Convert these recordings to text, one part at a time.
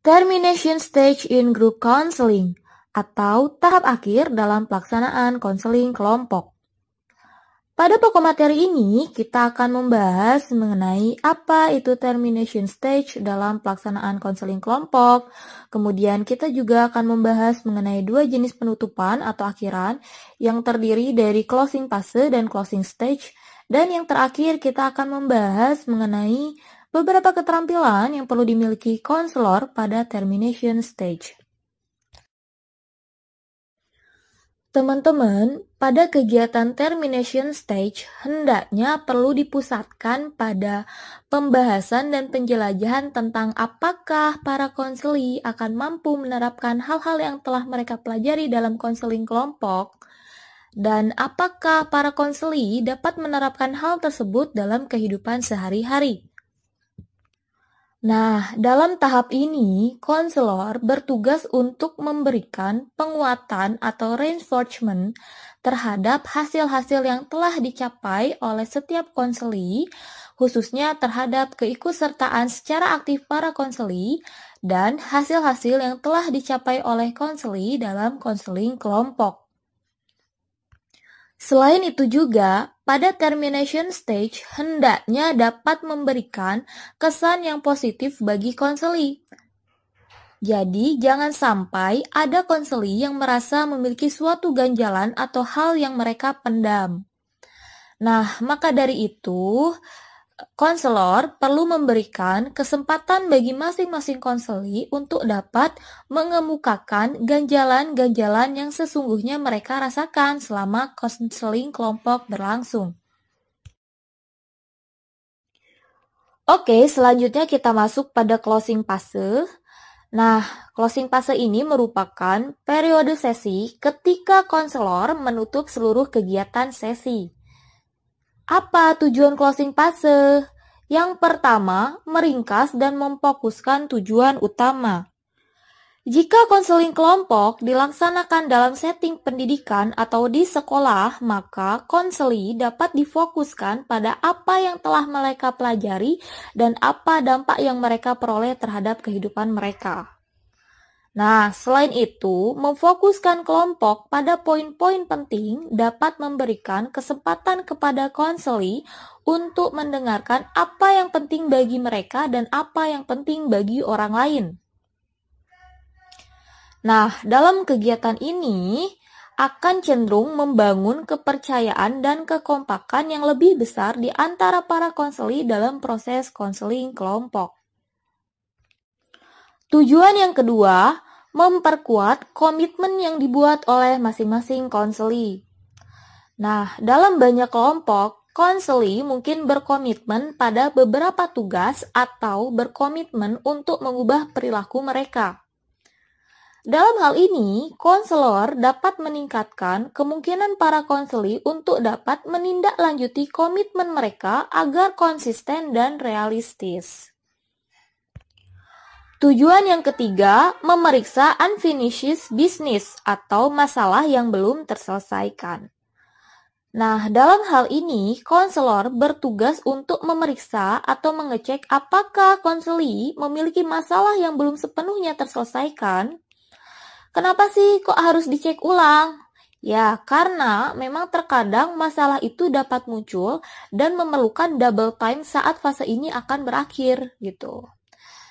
Termination stage in group counseling atau tahap akhir dalam pelaksanaan konseling kelompok. Pada pokok materi ini, kita akan membahas mengenai apa itu termination stage dalam pelaksanaan konseling kelompok. Kemudian kita juga akan membahas mengenai dua jenis penutupan atau akhiran yang terdiri dari closing fase dan closing stage. Dan yang terakhir kita akan membahas mengenai Beberapa keterampilan yang perlu dimiliki konselor pada termination stage. Teman-teman, pada kegiatan termination stage hendaknya perlu dipusatkan pada pembahasan dan penjelajahan tentang apakah para konseli akan mampu menerapkan hal-hal yang telah mereka pelajari dalam konseling kelompok dan apakah para konseli dapat menerapkan hal tersebut dalam kehidupan sehari-hari. Nah, dalam tahap ini, konselor bertugas untuk memberikan penguatan atau reinforcement terhadap hasil-hasil yang telah dicapai oleh setiap konseli, khususnya terhadap keikutsertaan secara aktif para konseli dan hasil-hasil yang telah dicapai oleh konseli dalam konseling kelompok. Selain itu juga, pada termination stage hendaknya dapat memberikan kesan yang positif bagi konseli. Jadi, jangan sampai ada konseli yang merasa memiliki suatu ganjalan atau hal yang mereka pendam. Nah, maka dari itu, konselor perlu memberikan kesempatan bagi masing-masing konseli untuk dapat mengemukakan ganjalan-ganjalan yang sesungguhnya mereka rasakan selama konseling kelompok berlangsung. Oke, selanjutnya kita masuk pada closing fase. Nah, closing fase ini merupakan periode sesi ketika konselor menutup seluruh kegiatan sesi. Apa tujuan closing fase? Yang pertama, meringkas dan memfokuskan tujuan utama. Jika konseling kelompok dilaksanakan dalam setting pendidikan atau di sekolah, maka konseli dapat difokuskan pada apa yang telah mereka pelajari dan apa dampak yang mereka peroleh terhadap kehidupan mereka. Nah, selain itu, memfokuskan kelompok pada poin-poin penting dapat memberikan kesempatan kepada konseli untuk mendengarkan apa yang penting bagi mereka dan apa yang penting bagi orang lain. Nah, dalam kegiatan ini akan cenderung membangun kepercayaan dan kekompakan yang lebih besar di antara para konseli dalam proses konseling kelompok. Tujuan yang kedua, memperkuat komitmen yang dibuat oleh masing-masing konseli. Nah, dalam banyak kelompok, konseli mungkin berkomitmen pada beberapa tugas atau berkomitmen untuk mengubah perilaku mereka. Dalam hal ini, konselor dapat meningkatkan kemungkinan para konseli untuk dapat menindaklanjuti komitmen mereka agar konsisten dan realistis. Tujuan yang ketiga, memeriksa unfinished business atau masalah yang belum terselesaikan. Nah, dalam hal ini, konselor bertugas untuk memeriksa atau mengecek apakah konseli memiliki masalah yang belum sepenuhnya terselesaikan. Kenapa sih kok harus dicek ulang? Ya, karena memang terkadang masalah itu dapat muncul dan memerlukan double time saat fase ini akan berakhir gitu.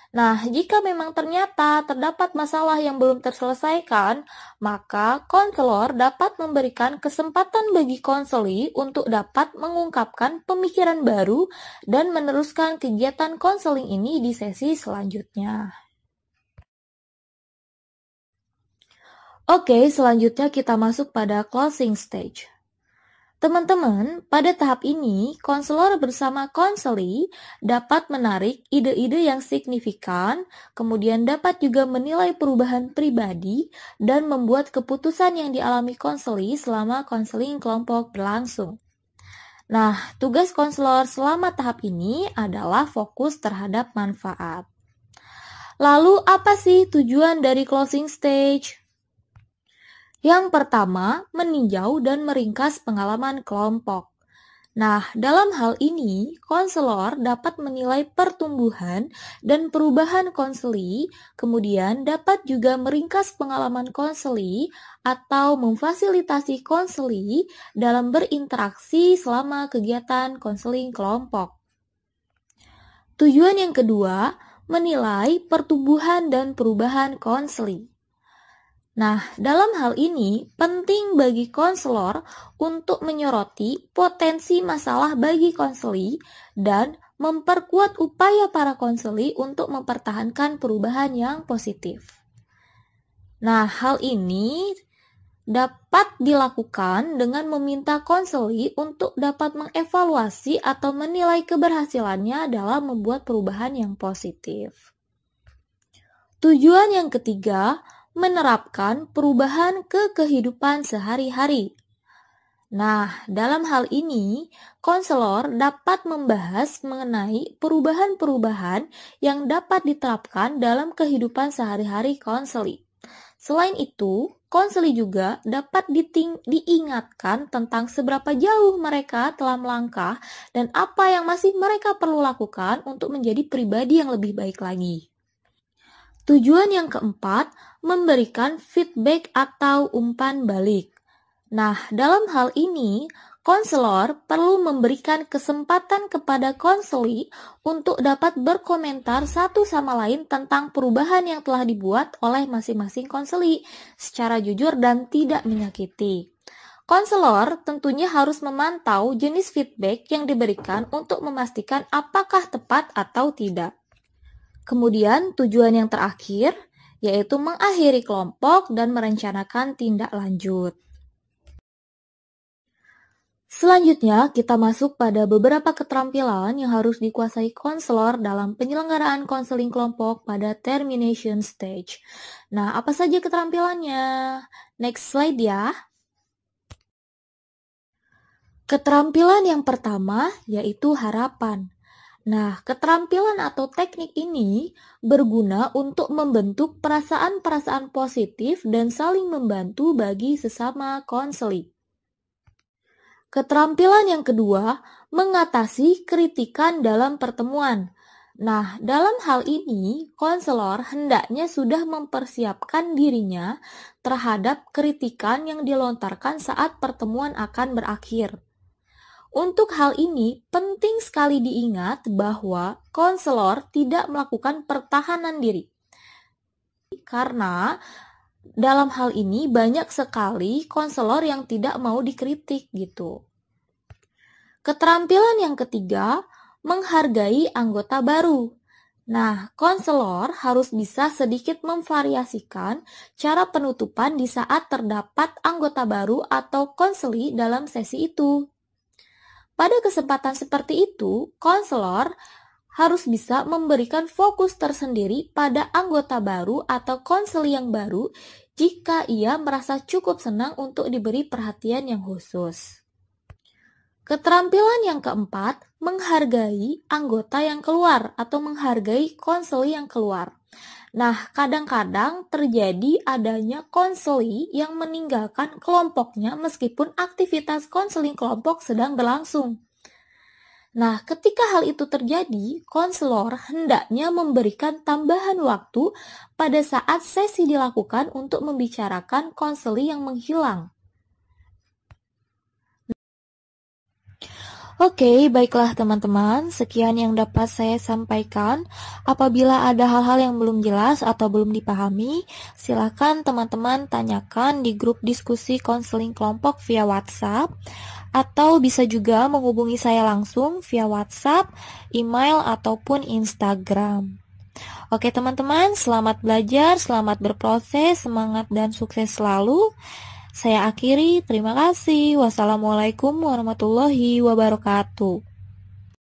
Nah, jika memang ternyata terdapat masalah yang belum terselesaikan, maka konselor dapat memberikan kesempatan bagi konseli untuk dapat mengungkapkan pemikiran baru dan meneruskan kegiatan konseling ini di sesi selanjutnya. Oke, selanjutnya kita masuk pada closing stage. Teman-teman, pada tahap ini, konselor bersama konseli dapat menarik ide-ide yang signifikan, kemudian dapat juga menilai perubahan pribadi dan membuat keputusan yang dialami konseli selama konseling kelompok berlangsung. Nah, tugas konselor selama tahap ini adalah fokus terhadap manfaat. Lalu, apa sih tujuan dari closing stage? Yang pertama, meninjau dan meringkas pengalaman kelompok. Nah, dalam hal ini, konselor dapat menilai pertumbuhan dan perubahan konseli, kemudian dapat juga meringkas pengalaman konseli atau memfasilitasi konseli dalam berinteraksi selama kegiatan konseling kelompok. Tujuan yang kedua, menilai pertumbuhan dan perubahan konseli. Nah, dalam hal ini penting bagi konselor untuk menyoroti potensi masalah bagi konseli dan memperkuat upaya para konseli untuk mempertahankan perubahan yang positif. Nah, hal ini dapat dilakukan dengan meminta konseli untuk dapat mengevaluasi atau menilai keberhasilannya dalam membuat perubahan yang positif. Tujuan yang ketiga, menerapkan perubahan ke kehidupan sehari-hari. Nah, dalam hal ini, konselor dapat membahas mengenai perubahan-perubahan yang dapat diterapkan dalam kehidupan sehari-hari konseli. Selain itu, konseli juga dapat diingatkan tentang seberapa jauh mereka telah melangkah dan apa yang masih mereka perlu lakukan untuk menjadi pribadi yang lebih baik lagi. Tujuan yang keempat, memberikan feedback atau umpan balik. Nah, dalam hal ini, konselor perlu memberikan kesempatan kepada konseli untuk dapat berkomentar satu sama lain tentang perubahan yang telah dibuat oleh masing-masing konseli secara jujur dan tidak menyakiti. Konselor tentunya harus memantau jenis feedback yang diberikan untuk memastikan apakah tepat atau tidak. Kemudian tujuan yang terakhir yaitu mengakhiri kelompok dan merencanakan tindak lanjut. Selanjutnya, kita masuk pada beberapa keterampilan yang harus dikuasai konselor dalam penyelenggaraan konseling kelompok pada termination stage. Nah, apa saja keterampilannya? Next slide ya. Keterampilan yang pertama yaitu harapan. Nah, keterampilan atau teknik ini berguna untuk membentuk perasaan-perasaan positif dan saling membantu bagi sesama konseling. Keterampilan yang kedua, mengatasi kritikan dalam pertemuan. Nah, dalam hal ini, konselor hendaknya sudah mempersiapkan dirinya terhadap kritikan yang dilontarkan saat pertemuan akan berakhir. Untuk hal ini, penting sekali diingat bahwa konselor tidak melakukan pertahanan diri. Karena dalam hal ini banyak sekali konselor yang tidak mau dikritik gitu. Keterampilan yang ketiga, menghargai anggota baru. Nah, konselor harus bisa sedikit memvariasikan cara penutupan di saat terdapat anggota baru atau konseli dalam sesi itu. Pada kesempatan seperti itu, konselor harus bisa memberikan fokus tersendiri pada anggota baru atau konsel yang baru jika ia merasa cukup senang untuk diberi perhatian yang khusus. Keterampilan yang keempat, menghargai anggota yang keluar atau menghargai konsel yang keluar. Nah, kadang-kadang terjadi adanya konseli yang meninggalkan kelompoknya meskipun aktivitas konseling kelompok sedang berlangsung. Nah, ketika hal itu terjadi, konselor hendaknya memberikan tambahan waktu pada saat sesi dilakukan untuk membicarakan konseli yang menghilang. Oke, baiklah teman-teman, sekian yang dapat saya sampaikan. Apabila ada hal-hal yang belum jelas atau belum dipahami, silakan teman-teman tanyakan di grup diskusi konseling kelompok via WhatsApp atau bisa juga menghubungi saya langsung via WhatsApp, email ataupun Instagram. Oke teman-teman, selamat belajar, selamat berproses, semangat dan sukses selalu. Saya akhiri, terima kasih. Wassalamualaikum warahmatullahi wabarakatuh.